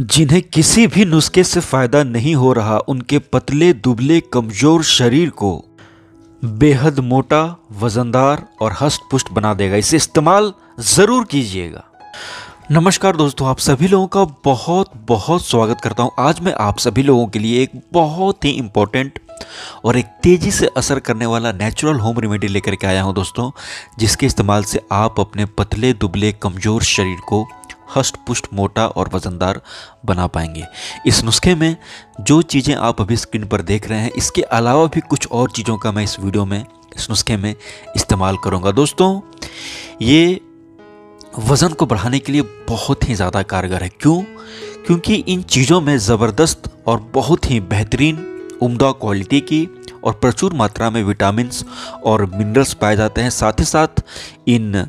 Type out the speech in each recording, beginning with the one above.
जिन्हें किसी भी नुस्खे से फायदा नहीं हो रहा उनके पतले दुबले कमजोर शरीर को बेहद मोटा वजनदार और हस्तपुष्ट बना देगा इसे इस्तेमाल ज़रूर कीजिएगा नमस्कार दोस्तों आप सभी लोगों का बहुत बहुत स्वागत करता हूं आज मैं आप सभी लोगों के लिए एक बहुत ही इम्पोर्टेंट और एक तेज़ी से असर करने वाला नेचुरल होम रेमेडी लेकर के आया हूं दोस्तों जिसके इस्तेमाल से आप अपने पतले दुबले कमज़ोर शरीर को हष्ट पुष्ट मोटा और वजनदार बना पाएंगे इस नुस्खे में जो चीज़ें आप अभी स्क्रीन पर देख रहे हैं इसके अलावा भी कुछ और चीज़ों का मैं इस वीडियो में इस नुस्खे में इस्तेमाल करूँगा दोस्तों ये वज़न को बढ़ाने के लिए बहुत ही ज़्यादा कारगर है क्यों क्योंकि इन चीज़ों में ज़बरदस्त और बहुत ही बेहतरीन उम्दा क्वालिटी की और प्रचुर मात्रा में विटामिन और मिनरल्स पाए जाते हैं साथ ही साथ इन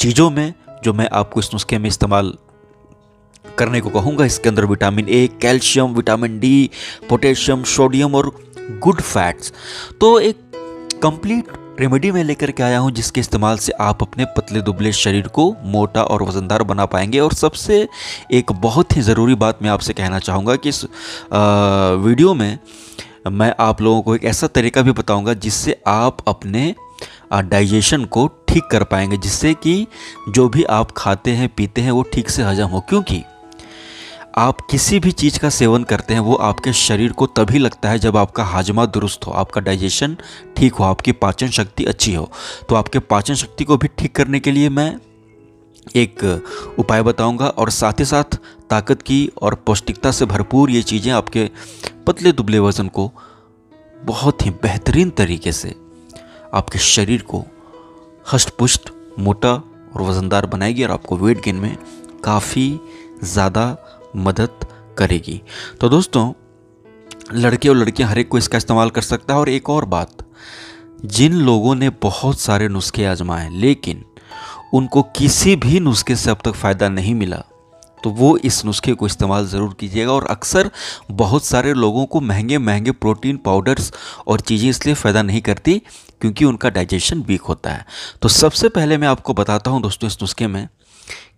चीज़ों में जो मैं आपको इस नुस्खे में इस्तेमाल करने को कहूँगा इसके अंदर vitamin A calcium vitamin D potassium sodium और गुड फैट्स तो एक कंप्लीट रेमेडी में लेकर के आया हूँ जिसके इस्तेमाल से आप अपने पतले दुबले शरीर को मोटा और वज़नदार बना पाएंगे और सबसे एक बहुत ही ज़रूरी बात मैं आपसे कहना चाहूँगा कि इस वीडियो में मैं आप लोगों को एक ऐसा तरीका भी बताऊँगा जिससे आप अपने डाइजेशन को ठीक कर पाएंगे जिससे कि जो भी आप खाते हैं पीते हैं वो ठीक से हजम हो क्योंकि आप किसी भी चीज़ का सेवन करते हैं वो आपके शरीर को तभी लगता है जब आपका हाजमा दुरुस्त हो आपका डाइजेशन ठीक हो आपकी पाचन शक्ति अच्छी हो तो आपके पाचन शक्ति को भी ठीक करने के लिए मैं एक उपाय बताऊंगा और साथ ही साथ ताकत की और पौष्टिकता से भरपूर ये चीज़ें आपके पतले दुबले वज़न को बहुत ही बेहतरीन तरीके से आपके शरीर को हष्ट मोटा और वज़नदार बनाएगी और आपको वेट गेन में काफ़ी ज़्यादा मदद करेगी तो दोस्तों लड़के और लड़कियां हर एक को इसका इस्तेमाल कर सकता है और एक और बात जिन लोगों ने बहुत सारे नुस्खे आजमाए लेकिन उनको किसी भी नुस्खे से अब तक फ़ायदा नहीं मिला तो वो इस नुस्खे को इस्तेमाल ज़रूर कीजिएगा और अक्सर बहुत सारे लोगों को महंगे महंगे प्रोटीन पाउडर्स और चीज़ें इसलिए फ़ायदा नहीं करती क्योंकि उनका डाइजेशन वीक होता है तो सबसे पहले मैं आपको बताता हूँ दोस्तों इस नुस्खे में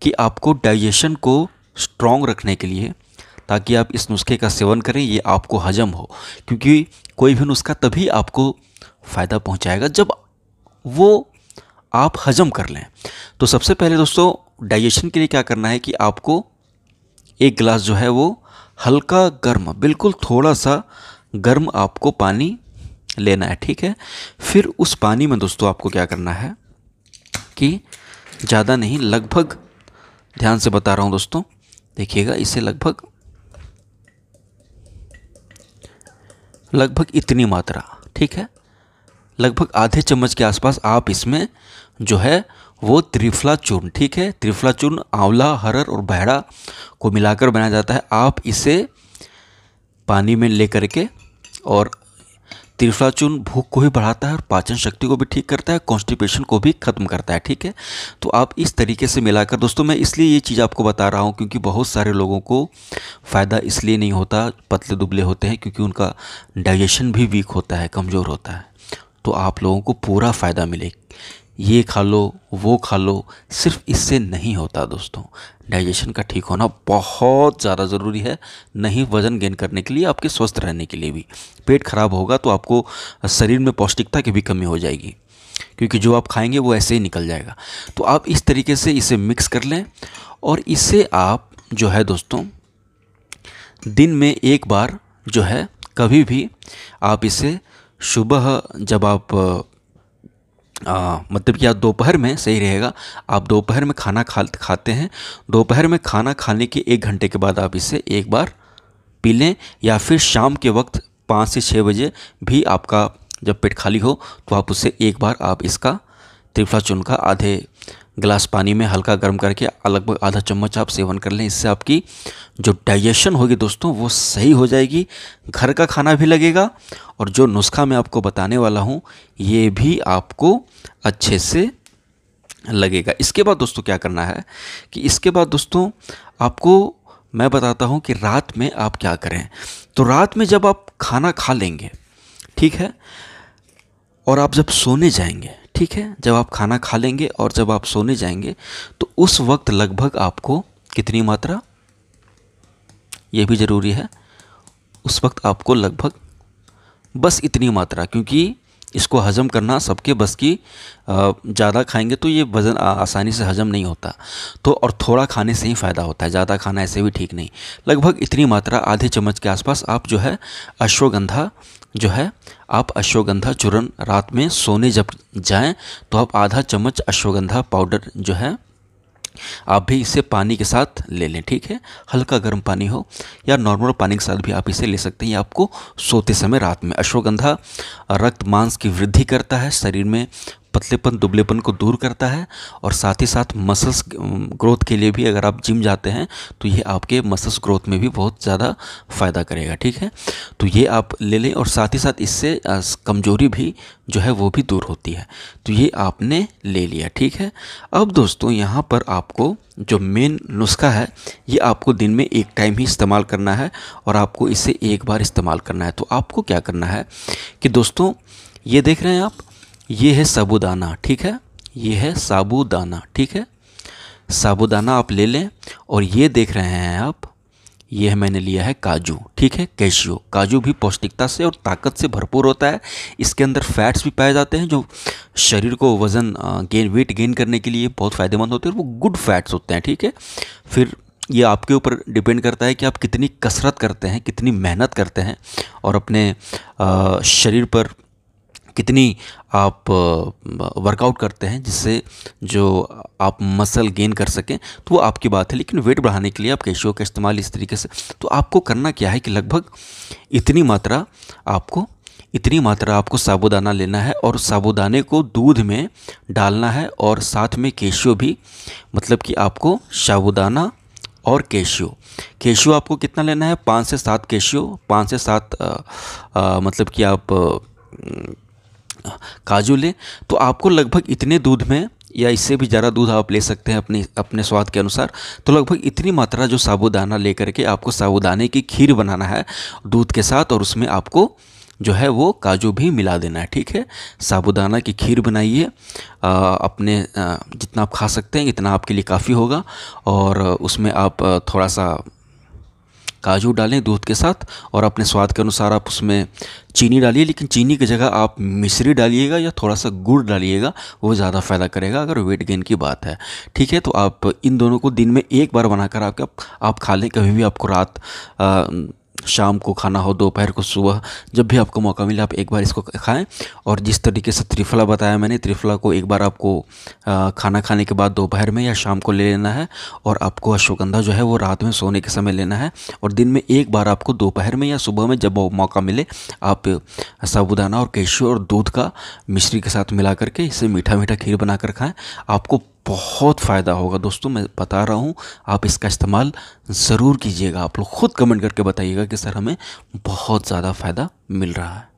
कि आपको डाइजेशन को स्ट्रॉन्ग रखने के लिए ताकि आप इस नुस्खे का सेवन करें ये आपको हजम हो क्योंकि कोई भी नुस्खा तभी आपको फ़ायदा पहुंचाएगा जब वो आप हजम कर लें तो सबसे पहले दोस्तों डाइजेशन के लिए क्या करना है कि आपको एक गिलास जो है वो हल्का गर्म बिल्कुल थोड़ा सा गर्म आपको पानी लेना है ठीक है फिर उस पानी में दोस्तों आपको क्या करना है कि ज़्यादा नहीं लगभग ध्यान से बता रहा हूँ दोस्तों देखिएगा इसे लगभग लगभग इतनी मात्रा ठीक है लगभग आधे चम्मच के आसपास आप इसमें जो है वो त्रिफला चूर्ण ठीक है त्रिफला चूर्ण आंवला हरर और बहड़ा को मिलाकर बनाया जाता है आप इसे पानी में ले करके और त्रिफला चूर्ण भूख को भी बढ़ाता है और पाचन शक्ति को भी ठीक करता है कॉन्स्टिपेशन को भी खत्म करता है ठीक है तो आप इस तरीके से मिलाकर दोस्तों मैं इसलिए ये चीज़ आपको बता रहा हूँ क्योंकि बहुत सारे लोगों को फ़ायदा इसलिए नहीं होता पतले दुबले होते हैं क्योंकि उनका डाइजेशन भी वीक होता है कमज़ोर होता है तो आप लोगों को पूरा फ़ायदा मिले ये खा लो वो खा लो सिर्फ इससे नहीं होता दोस्तों डाइजेशन का ठीक होना बहुत ज़्यादा ज़रूरी है नहीं वज़न गेन करने के लिए आपके स्वस्थ रहने के लिए भी पेट खराब होगा तो आपको शरीर में पौष्टिकता की भी कमी हो जाएगी क्योंकि जो आप खाएंगे वो ऐसे ही निकल जाएगा तो आप इस तरीके से इसे मिक्स कर लें और इसे आप जो है दोस्तों दिन में एक बार जो है कभी भी आप इसे सुबह जब आप आ, मतलब कि आप दोपहर में सही रहेगा आप दोपहर में खाना खा खाते हैं दोपहर में खाना खाने के एक घंटे के बाद आप इसे एक बार पी लें या फिर शाम के वक्त पाँच से छः बजे भी आपका जब पेट खाली हो तो आप उसे एक बार आप इसका त्रिफला चुन का आधे गिलास पानी में हल्का गर्म करके लगभग आधा चम्मच आप सेवन कर लें इससे आपकी जो डाइजेशन होगी दोस्तों वो सही हो जाएगी घर का खाना भी लगेगा और जो नुस्खा मैं आपको बताने वाला हूँ ये भी आपको अच्छे से लगेगा इसके बाद दोस्तों क्या करना है कि इसके बाद दोस्तों आपको मैं बताता हूँ कि रात में आप क्या करें तो रात में जब आप खाना खा लेंगे ठीक है और आप जब सोने जाएंगे ठीक है जब आप खाना खा लेंगे और जब आप सोने जाएंगे तो उस वक्त लगभग आपको कितनी मात्रा ये भी ज़रूरी है उस वक्त आपको लगभग बस इतनी मात्रा क्योंकि इसको हजम करना सबके बस की ज़्यादा खाएंगे तो ये वज़न आसानी से हजम नहीं होता तो और थोड़ा खाने से ही फ़ायदा होता है ज़्यादा खाना ऐसे भी ठीक नहीं लगभग इतनी मात्रा आधे चम्मच के आसपास आप जो है अश्वगंधा जो है आप अश्वगंधा चूर्ण रात में सोने जब जाएं तो आप आधा चम्मच अश्वगंधा पाउडर जो है आप भी इसे पानी के साथ ले लें ठीक है हल्का गर्म पानी हो या नॉर्मल पानी के साथ भी आप इसे ले सकते हैं आपको सोते समय रात में अश्वगंधा रक्त मांस की वृद्धि करता है शरीर में पतलेपन दुबलेपन को दूर करता है और साथ ही साथ मसल्स ग्रोथ के लिए भी अगर आप जिम जाते हैं तो ये आपके मसल्स ग्रोथ में भी बहुत ज़्यादा फ़ायदा करेगा ठीक है तो ये आप ले लें और साथ ही साथ इससे कमजोरी भी जो है वो भी दूर होती है तो ये आपने ले लिया ठीक है अब दोस्तों यहाँ पर आपको जो मेन नुस्खा है ये आपको दिन में एक टाइम ही इस्तेमाल करना है और आपको इसे एक बार इस्तेमाल करना है तो आपको क्या करना है कि दोस्तों ये देख रहे हैं आप ये है साबूदाना ठीक है ये है साबूदाना ठीक है साबूदाना आप ले लें और ये देख रहे हैं आप ये है मैंने लिया है काजू ठीक है कैशियो काजू भी पौष्टिकता से और ताकत से भरपूर होता है इसके अंदर फैट्स भी पाए जाते हैं जो शरीर को वज़न गेन वेट गेन करने के लिए बहुत फ़ायदेमंद होते हैं वो गुड फैट्स होते हैं ठीक है फिर ये आपके ऊपर डिपेंड करता है कि आप कितनी कसरत करते हैं कितनी मेहनत करते हैं और अपने शरीर पर कितनी आप वर्कआउट करते हैं जिससे जो आप मसल गेन कर सकें तो वो आपकी बात है लेकिन वेट बढ़ाने के लिए आप कैशियो का इस्तेमाल इस तरीके से तो आपको करना क्या है कि लगभग इतनी मात्रा आपको इतनी मात्रा आपको साबुदाना लेना है और साबुदाने को दूध में डालना है और साथ में केशियो भी मतलब कि आपको साबुदाना और केशियो केशियो आपको कितना लेना है पाँच से सात केशियो पाँच से सात मतलब कि आप काजू लें तो आपको लगभग इतने दूध में या इससे भी ज़्यादा दूध आप ले सकते हैं अपने अपने स्वाद के अनुसार तो लगभग इतनी मात्रा जो साबुदाना लेकर के आपको साबुदाने की खीर बनाना है दूध के साथ और उसमें आपको जो है वो काजू भी मिला देना है ठीक है साबुदाना की खीर बनाइए अपने आ, जितना आप खा सकते हैं इतना आपके लिए काफ़ी होगा और उसमें आप थोड़ा सा काजू डालें दूध के साथ और अपने स्वाद के अनुसार आप उसमें चीनी डालिए लेकिन चीनी की जगह आप मिश्री डालिएगा या थोड़ा सा गुड़ डालिएगा वो ज़्यादा फ़ायदा करेगा अगर वेट गेन की बात है ठीक है तो आप इन दोनों को दिन में एक बार बनाकर आप, आप खा लें कभी भी आपको रात आ, शाम को खाना हो दोपहर को सुबह जब भी आपको मौका मिले आप एक बार इसको खाएं और जिस तरीके से त्रिफला बताया मैंने त्रिफला को एक बार आपको खाना खाने के बाद दोपहर में या शाम को ले लेना है और आपको अश्वगंधा जो है वो रात में सोने के समय लेना है और दिन में एक बार आपको दोपहर में या सुबह में जब मौका मिले आप साबुदाना और केशु और दूध का मिश्री के साथ मिला करके इसे मीठा मीठा खीर बनाकर खाएँ आपको बहुत फ़ायदा होगा दोस्तों मैं बता रहा हूँ आप इसका इस्तेमाल ज़रूर कीजिएगा आप लोग ख़ुद कमेंट करके बताइएगा कि सर हमें बहुत ज़्यादा फ़ायदा मिल रहा है